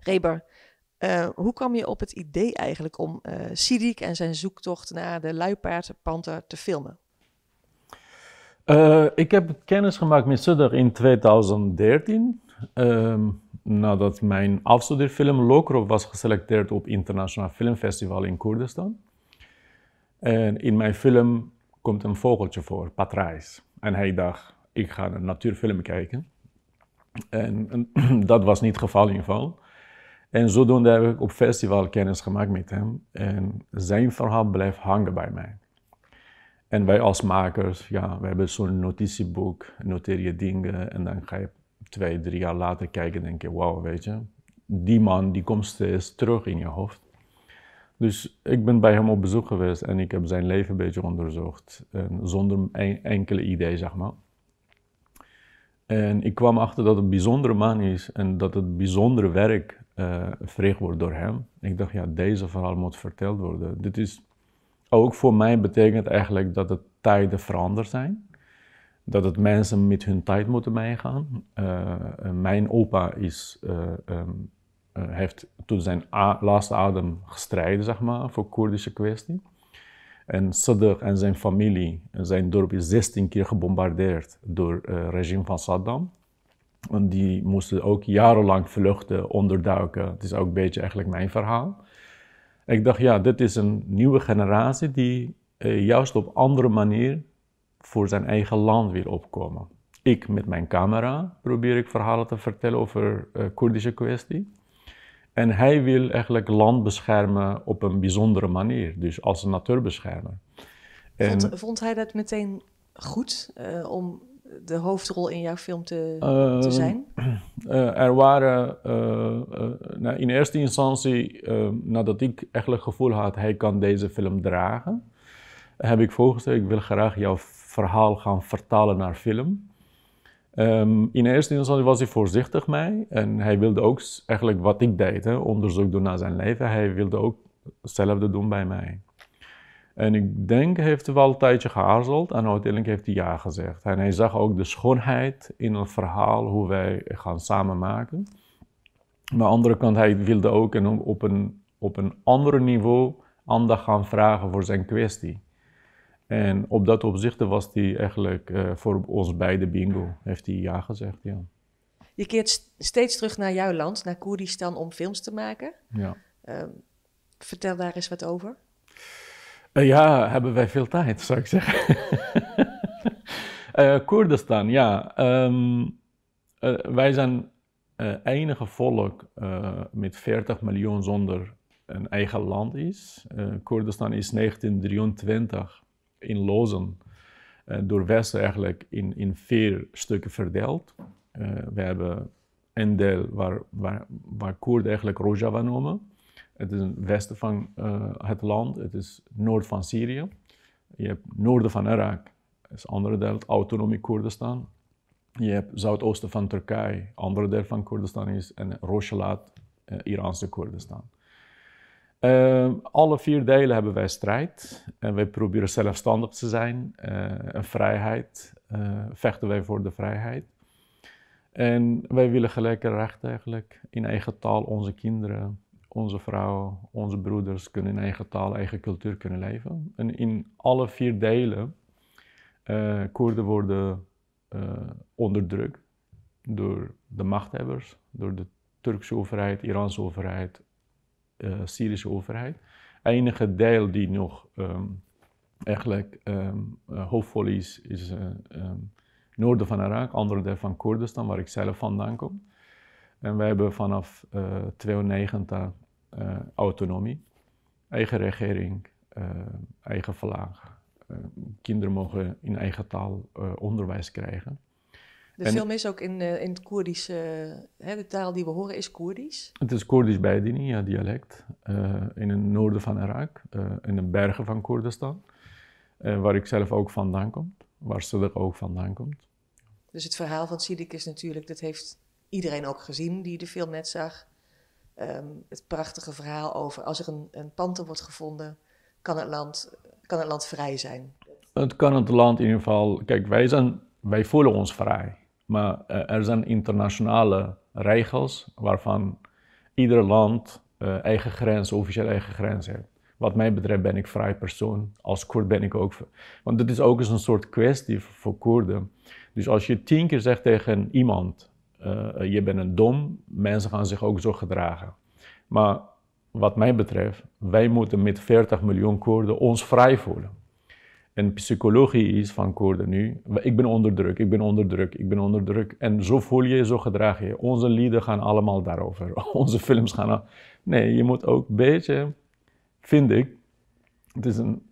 Reber, eh, hoe kwam je op het idee eigenlijk om uh, Sidik en zijn zoektocht naar de luipaardpanter te filmen? Eh, ik heb kennis gemaakt met Sudder in 2013. Ehm, nadat mijn afstudeerfilm Lokrop was geselecteerd op Internationaal Filmfestival in Koerdistan. En in mijn film komt een vogeltje voor, Patrijs. En hij dacht, ik ga een natuurfilm kijken. En, en dat was niet het geval in ieder geval. En zodoende heb ik op festival kennis gemaakt met hem. En zijn verhaal blijft hangen bij mij. En wij als makers, ja, we hebben zo'n notitieboek, noteer je dingen en dan ga je twee, drie jaar later kijken en denk je, wauw, weet je, die man die komt steeds terug in je hoofd. Dus ik ben bij hem op bezoek geweest en ik heb zijn leven een beetje onderzocht, en zonder enkele idee, zeg maar. En ik kwam achter dat het een bijzondere man is en dat het bijzondere werk uh, eh, verricht wordt door hem. Ik dacht, ja, deze verhaal moet verteld worden. Dit is ook voor mij betekent eigenlijk dat de tijden veranderd zijn. Dat het mensen met hun tijd moeten meegaan. Eh, eh, mijn opa is, ehm, heeft tot zijn laatste adem gestreden, zeg maar, voor Koerdische kwestie. En Sadr en zijn familie, zijn dorp is 16 keer gebombardeerd door het eh, regime van Saddam. En die moesten ook jarenlang vluchten, onderduiken. Het is ook een beetje eigenlijk mijn verhaal. Ik dacht, ja, dit is een nieuwe generatie die eh, juist op andere manier voor zijn eigen land wil opkomen. Ik met mijn camera probeer ik verhalen te vertellen over de eh, Koerdische kwestie. En hij wil eigenlijk land beschermen op een bijzondere manier, dus als een natuurbeschermer. En, vond, hij dat meteen goed eh, om de hoofdrol in jouw film te, ehm, te zijn? Eh, er waren eh, nou, in eerste instantie, ehm, nadat ik eigenlijk het gevoel had, hij kan deze film dragen, heb ik voorgesteld, ik wil graag jouw verhaal gaan vertalen naar film. Ehm, in eerste instantie was hij voorzichtig mee en hij wilde ook eigenlijk wat ik deed, hè, onderzoek doen naar zijn leven. Hij wilde ook hetzelfde doen bij mij. En ik denk, heeft hij wel een tijdje geaarzeld en uiteindelijk heeft hij ja gezegd. En hij zag ook de schoonheid in het verhaal, hoe wij gaan samen maken. Maar aan de andere kant, hij wilde ook op een, op een ander niveau aandacht gaan vragen voor zijn kwestie. En op dat opzicht was hij eigenlijk eh, voor ons beide bingo, heeft hij ja gezegd, ja. Je keert steeds terug naar jouw land, naar Koerdistan, om films te maken. Ja. Ehm, vertel daar eens wat over. Eh, ja, hebben wij veel tijd, zou ik zeggen. Eh, Koerdistan, ja. Ehm, wij zijn het enige volk met 40 miljoen zonder een eigen land is. Koerdistan is 1923 in lozen eh, door Westen eigenlijk in, in vier stukken verdeeld. Eh, we hebben een deel waar, waar, waar Koerden eigenlijk Rojava noemen. Het is het westen van eh, het land, het is noord van Syrië. Je hebt noorden van Irak, dat is andere deel, autonomie Koerdistan. Je hebt zuidoosten van Turkije, andere deel van Koerdistan is, en Rojava, uh, Iraanse Koerdistan. Ehm, alle vier delen hebben wij strijd. En wij proberen zelfstandig te zijn. Uh, eh, en vrijheid. Eh, vechten wij voor de vrijheid. En wij willen gelijke rechten eigenlijk. In eigen taal onze kinderen, onze vrouwen, onze broeders kunnen in eigen taal, eigen cultuur kunnen leven. En in alle vier delen eh, Koerden worden onderdrukt door de machthebbers, door de Turkse overheid, Iranse overheid, eh, Syrische overheid. Enige deel die nog ehm, eigenlijk um, is, is um, noorden van Irak, andere deel van Koerdistan, waar ik zelf vandaan kom. En wij hebben vanaf 1992 autonomie, eigen regering, eigen vlag. kinderen mogen in eigen taal onderwijs krijgen. De film is ook in, eh, in het Koerdisch, eh, hè, de taal die we horen is Koerdisch. Het is Koerdisch Beidini, ja, dialect, eh, in het noorden van Irak, in de bergen van Koerdistan, waar ik zelf ook vandaan kom, waar ze er ook vandaan komt. Dus het verhaal van Sidik is natuurlijk, dat heeft iedereen ook gezien die de film net zag. Ehm, het prachtige verhaal over als er een, een panter wordt gevonden, kan het, land, kan het land vrij zijn. Het kan het land in ieder geval. Kijk, wij, zijn, wij voelen ons vrij. Maar eh, er zijn internationale regels waarvan ieder land eh, eigen grens, officieel eigen grens heeft. Wat mij betreft ben ik vrij persoon. Als Koerd ben ik ook. Want het is ook eens een soort kwestie voor Koerden. Dus als je tien keer zegt tegen iemand: eh, je bent een dom, mensen gaan zich ook zo gedragen. Maar wat mij betreft, wij moeten met 40 miljoen Koerden ons vrij voelen. En psychologie is van Koerden nu, ik ben onder druk, ik ben onder druk, ik ben onder druk. En zo voel je je, zo gedraag je. Onze lieden gaan allemaal daarover. Onze films gaan... Nee, je moet ook een beetje, vind ik, het is een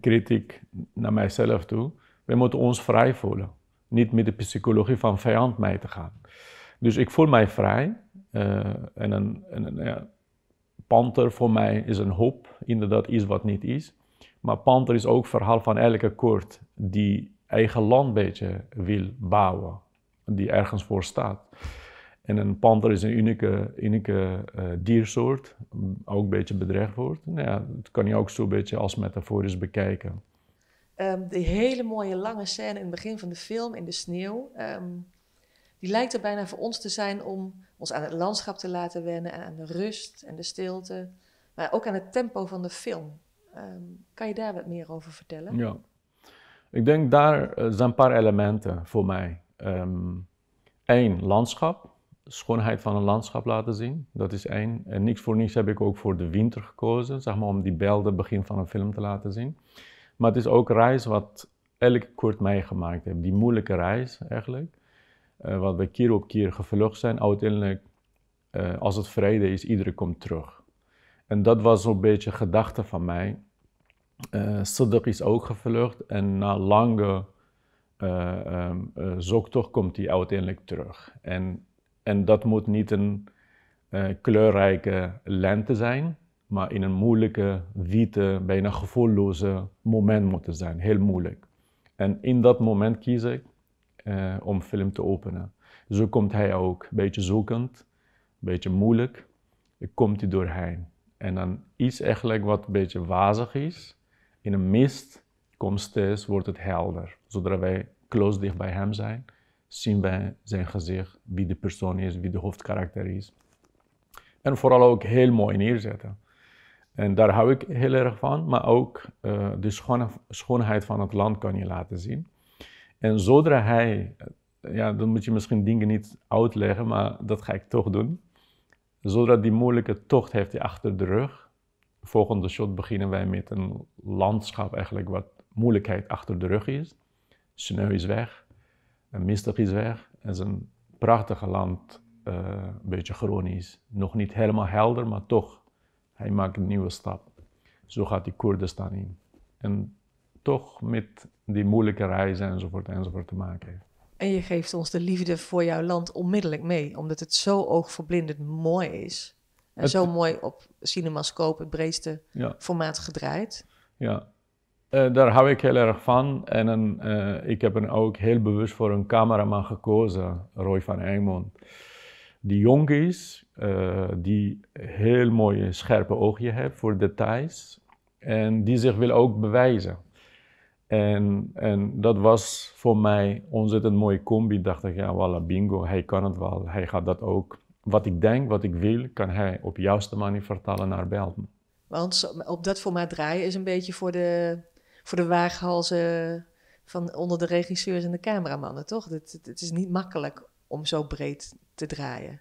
kritiek naar mijzelf toe. We moeten ons vrij voelen. Niet met de psychologie van vijand mee te gaan. Dus ik voel mij vrij. Eh, en een, een ja, panter voor mij is een hoop, inderdaad iets wat niet is. Maar Panther is ook verhaal van elke Koerd die eigen land beetje wil bouwen, die ergens voor staat. En een panter is een unieke, unieke eh, diersoort, ook een beetje bedreigd wordt. Nou ja, dat kan je ook zo'n beetje als metaforisch bekijken. Um, die hele mooie lange scène in het begin van de film in de sneeuw, ehm, die lijkt er bijna voor ons te zijn om ons aan het landschap te laten wennen, aan de rust en de stilte, maar ook aan het tempo van de film. Ehm, kan je daar wat meer over vertellen? Ja. Ik denk daar eh, zijn een paar elementen voor mij. Eén, ehm, landschap. Schoonheid van een landschap laten zien. Dat is één. En niks voor niets heb ik ook voor de winter gekozen. Zeg maar om die belden begin van een film te laten zien. Maar het is ook reis wat elke kort meegemaakt heb. Die moeilijke reis eigenlijk. Uh, wat we keer op keer gevlucht zijn. Uiteindelijk, eh, als het vrede is, iedereen komt terug. En dat was een beetje gedachte van mij. Uh, is ook gevlucht en na lange uh, zoektocht komt hij uiteindelijk terug. En, en dat moet niet een kleurrijke lente zijn, maar in een moeilijke, witte, bijna gevoelloze moment moeten zijn. Heel moeilijk. En in dat moment kies ik om film te openen. Zo komt hij ook, een beetje zoekend, een beetje moeilijk, komt hij doorheen. En dan iets eigenlijk wat een beetje wazig is. In een mist komt steeds, wordt het helder. Zodra wij close dicht bij hem zijn, zien wij zijn gezicht, wie de persoon is, wie de hoofdkarakter is. En vooral ook heel mooi neerzetten. En daar hou ik heel erg van, maar ook eh, de schoonheid van het land kan je laten zien. En zodra hij, eh, ja, dan moet je misschien dingen niet uitleggen, maar dat ga ik toch doen. Zodra die moeilijke tocht heeft hij achter de rug. Volgende shot beginnen wij met een landschap eigenlijk wat moeilijkheid achter de rug is. Sneeuw is weg, een eh, mistig is weg. Het is een prachtige land, eh, een beetje groen is. Nog niet helemaal helder, maar toch, hij maakt een nieuwe stap. Zo gaat die Koerdistan in. En toch met die moeilijke reizen enzovoort enzovoort te maken heeft. En je geeft ons de liefde voor jouw land onmiddellijk mee, omdat het zo oogverblindend mooi is. En zo mooi op cinemascoop, het breedste formaat gedraaid. Ja, eh, daar hou ik heel erg van. En een, eh, ik heb er ook heel bewust voor een cameraman gekozen, Roy van Egmond. Die jong is, eh, die heel mooie scherpe oogje heeft voor details. En die zich wil ook bewijzen. En, en dat was voor mij ontzettend mooie combi. Dacht ik, ja, voilà, bingo, hij kan het wel, hij gaat dat ook. Wat ik denk, wat ik wil, kan hij op juiste manier vertalen naar Belden. Want op dat formaat draaien is een beetje voor de, voor de waaghalzen van onder de regisseurs en de cameramannen, toch? Het, het is niet makkelijk om zo breed te draaien.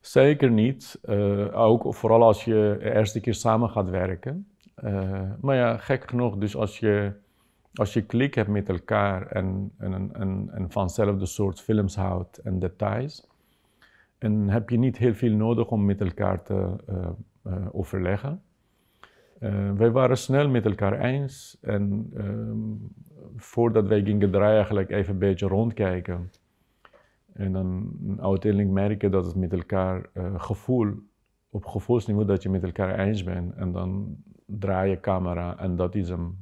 Zeker niet. Uh, ook vooral als je de eerste keer samen gaat werken. Eh, maar ja, gek genoeg, dus als je als je klik hebt met elkaar en, en, en, vanzelfde soort films houdt en details, en heb je niet heel veel nodig om met elkaar te eh, eh, overleggen. Eh, wij waren snel met elkaar eens en ehm, voordat wij gingen draaien eigenlijk even een beetje rondkijken. En dan uiteindelijk merken dat het met elkaar gevoel, op gevoelsniveau dat je met elkaar eens bent. En dan draai je camera en dat is hem.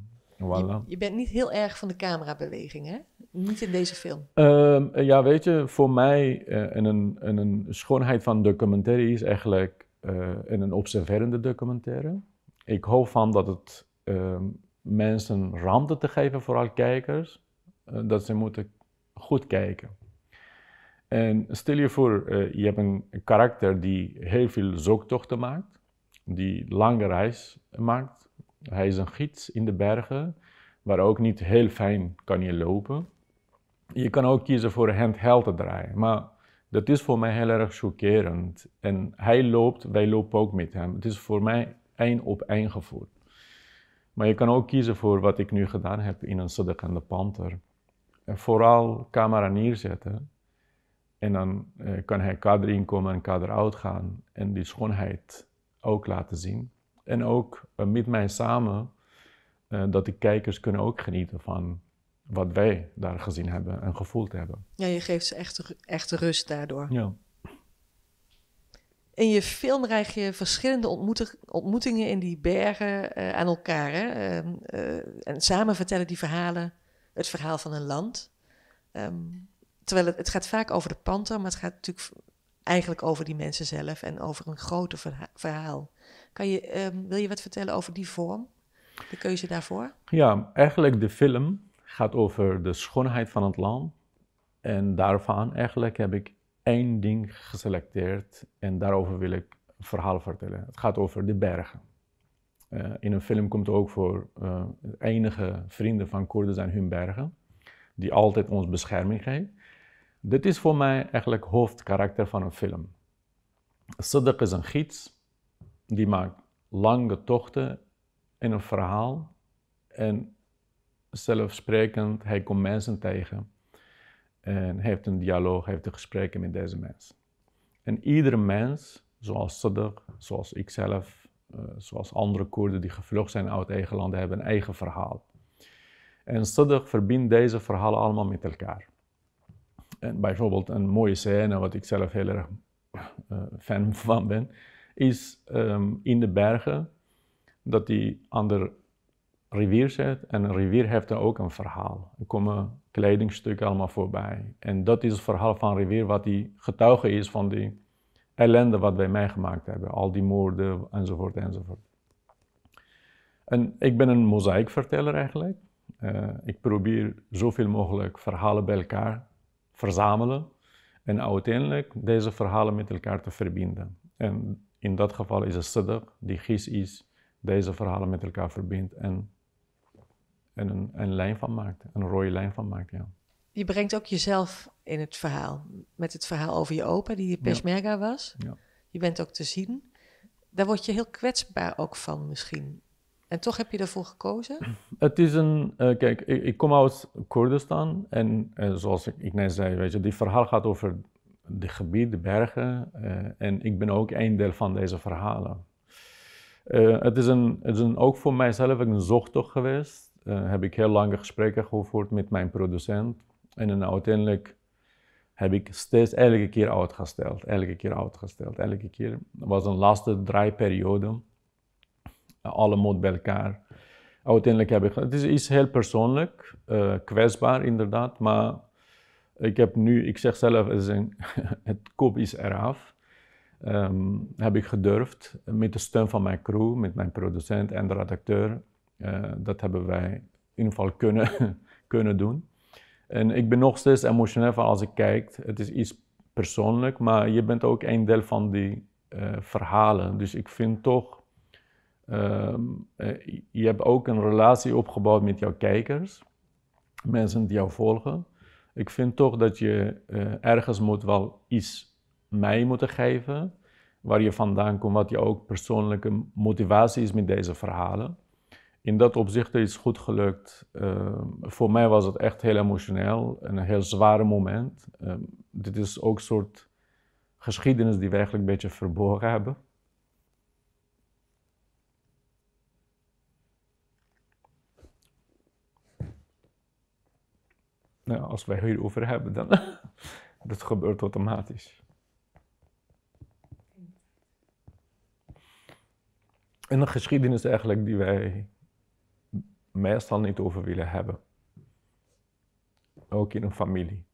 Je, bent niet heel erg van de camerabeweging, hè? Niet in deze film. Ehm, eh, ja, weet je, voor mij uh, en een, een schoonheid van documentaire is eigenlijk uh, een observerende documentaire. Ik hoop van dat het ehm, mensen ruimte te geven, vooral kijkers, dat ze moeten goed kijken. En stel je voor, je hebt een karakter die heel veel zoektochten maakt, die lange reis maakt, hij is een gids in de bergen, waar ook niet heel fijn kan je lopen. Je kan ook kiezen voor handheld te draaien, maar dat is voor mij heel erg chockerend. En hij loopt, wij lopen ook met hem. Het is voor mij één op één gevoel. Maar je kan ook kiezen voor wat ik nu gedaan heb in een zedigende panter. En vooral camera neerzetten. En dan eh, kan hij kader inkomen en kader uitgaan. En die schoonheid ook laten zien. En ook eh, met mij samen, eh, dat de kijkers kunnen ook genieten van wat wij daar gezien hebben en gevoeld hebben. Ja, je geeft ze echt, echt rust daardoor. Ja. In je film krijg je verschillende ontmoetingen in die bergen eh, aan elkaar. Hè? Ehm, en samen vertellen die verhalen het verhaal van een land. Ehm, terwijl het, het, gaat vaak over de panter, maar het gaat natuurlijk eigenlijk over die mensen zelf en over een groter verhaal. Kan je, ehm, wil je wat vertellen over die vorm, de keuze daarvoor? Ja, eigenlijk de film gaat over de schoonheid van het land. En daarvan eigenlijk heb ik één ding geselecteerd en daarover wil ik een verhaal vertellen. Het gaat over de bergen. Eh, in een film komt ook voor eh, enige vrienden van Koerden zijn hun bergen, die altijd ons bescherming geven. Dit is voor mij eigenlijk hoofdkarakter van een film. Siddiq is een gids die maakt lange tochten in een verhaal en zelfsprekend, hij komt mensen tegen en heeft een dialoog, heeft een gesprekken met deze mensen. En iedere mens, zoals Siddiq, zoals ikzelf, eh, zoals andere Koerden die gevlucht zijn uit eigen landen, hebben een eigen verhaal. En Siddiq verbindt deze verhalen allemaal met elkaar en bijvoorbeeld een mooie scène, wat ik zelf heel erg eh, fan van ben, is ehm, in de bergen dat die aan de rivier zit. En een rivier heeft er ook een verhaal. Er komen kledingstukken allemaal voorbij. En dat is het verhaal van een rivier wat die getuige is van die ellende wat wij meegemaakt hebben. Al die moorden enzovoort enzovoort. En ik ben een mozaïekverteller eigenlijk. Eh, ik probeer zoveel mogelijk verhalen bij elkaar verzamelen en uiteindelijk deze verhalen met elkaar te verbinden. En in dat geval is het Siddiq, die gis is, deze verhalen met elkaar verbindt en, en een, een, lijn van maakt, een rode lijn van maakt. Ja. Je brengt ook jezelf in het verhaal, met het verhaal over je opa, die de Peshmerga was. Ja. Je bent ook te zien. Daar word je heel kwetsbaar ook van misschien. En toch heb je daarvoor gekozen? Het is een, eh, kijk, ik, ik, kom uit Koerdistan en eh, zoals ik, net zei, weet je, die verhaal gaat over de gebied, de bergen eh, en ik ben ook een deel van deze verhalen. het, is een, het is een, ook voor mijzelf een zoektocht geweest. heb ik heel lange gesprekken gevoerd met mijn producent en dan uiteindelijk heb ik steeds elke keer uitgesteld, elke keer uitgesteld, elke keer. Het was een laatste draaiperiode alle moed bij elkaar. Uiteindelijk heb ik. Het is iets heel persoonlijk, eh, kwetsbaar inderdaad, maar ik heb nu, ik zeg zelf, het, is een, het kop is eraf. Ehm, heb ik gedurfd met de steun van mijn crew, met mijn producent en de redacteur. Eh, dat hebben wij in ieder geval kunnen, kunnen doen. En ik ben nog steeds emotioneel van als ik kijk. Het is iets persoonlijk, maar je bent ook een deel van die eh, verhalen. Dus ik vind toch Ehm, eh, je hebt ook een relatie opgebouwd met jouw kijkers, mensen die jou volgen. Ik vind toch dat je eh, ergens moet wel iets mij moeten geven, waar je vandaan komt, wat je ook persoonlijke motivatie is met deze verhalen. In dat opzicht is het goed gelukt. Ehm, voor mij was het echt heel emotioneel en een heel zware moment. Ehm, dit is ook een soort geschiedenis die we eigenlijk een beetje verborgen hebben. als wij over hebben, dan dat gebeurt automatisch. En een geschiedenis eigenlijk die wij meestal niet over willen hebben. Ook in een familie.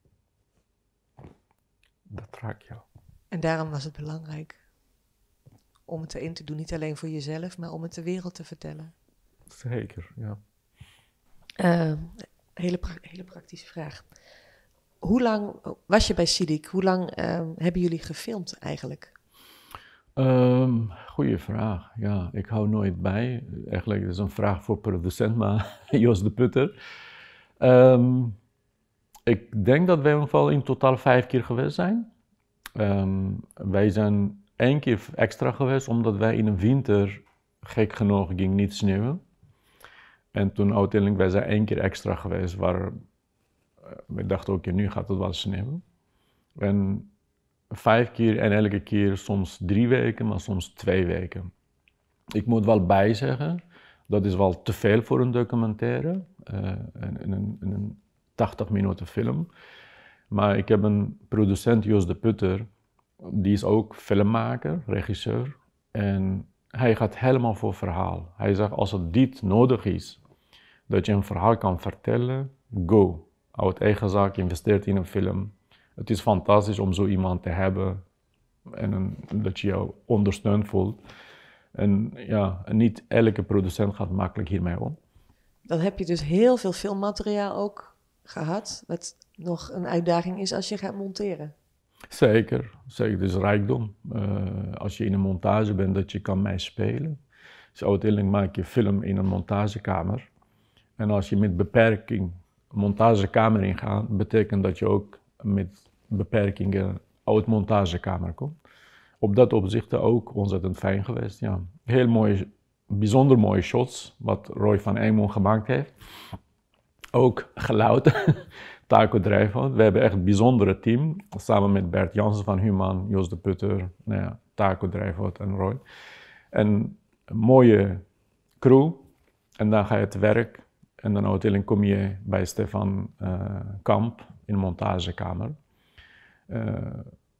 Dat raakt jou. En daarom was het belangrijk om het erin te doen, niet alleen voor jezelf, maar om het de wereld te vertellen. Zeker, ja. Uh, hele, hele praktische vraag. Hoe lang was je bij Sidik? Hoe lang ehm, hebben jullie gefilmd eigenlijk? Um, goeie vraag. Ja, ik hou nooit bij. Eigenlijk is een vraag voor producent, maar Jos de Putter. Ehm, ik denk dat wij in totaal vijf keer geweest zijn. wij zijn één keer extra geweest, omdat wij in de winter, gek genoeg, ging niet sneeuwen. En toen uiteindelijk, wij zijn één keer extra geweest waar we eh, dachten, oké, okay, nu gaat het wel sneeuw. En vijf keer en elke keer soms drie weken, maar soms twee weken. Ik moet wel bijzeggen, dat is wel te veel voor een documentaire, uh, eh, in, een, 80 minuten film. Maar ik heb een producent, Jos de Putter, die is ook filmmaker, regisseur. En hij gaat helemaal voor verhaal. Hij zegt, als het dit nodig is, dat je een verhaal kan vertellen, go. Houd eigen zaak, investeert in een film. Het is fantastisch om zo iemand te hebben en een, dat je jou ondersteund voelt. En ja, niet elke producent gaat makkelijk hiermee om. Dan heb je dus heel veel filmmateriaal ook gehad, wat nog een uitdaging is als je gaat monteren. Zeker, zeker. Dus rijkdom. Eh, als je in een montage bent, dat je kan meespelen. Dus uiteindelijk maak je film in een montagekamer. En als je met beperking montagekamer ingaat, betekent dat je ook met beperkingen uit montagekamer komt. Op dat opzicht ook ontzettend fijn geweest. Ja. Heel mooie, bijzonder mooie shots, wat Roy van Eemon gemaakt heeft. Ook geluid, Taco Drijfhout. We hebben echt een bijzondere team, samen met Bert Jansen van Human, Jos de Putter, nou ja, Taco Drijfhout en Roy. En een mooie crew. En dan ga je het werk en dan uiteindelijk kom je bij Stefan eh, Kamp in de montagekamer. Eh,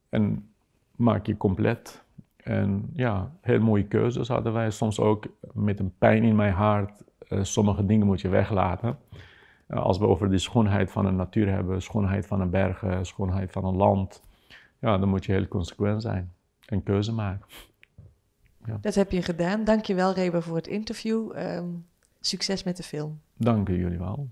en maak je compleet. En ja, heel mooie keuzes hadden wij. Soms ook met een pijn in mijn hart. Eh, sommige dingen moet je weglaten. als we over de schoonheid van de natuur hebben, schoonheid van een berg, schoonheid van een land. Ja, dan moet je heel consequent zijn en keuze maken. Ja. Dat heb je gedaan. Dankjewel Rebe voor het interview. Ehm, Succes met de film. Dank jullie wel.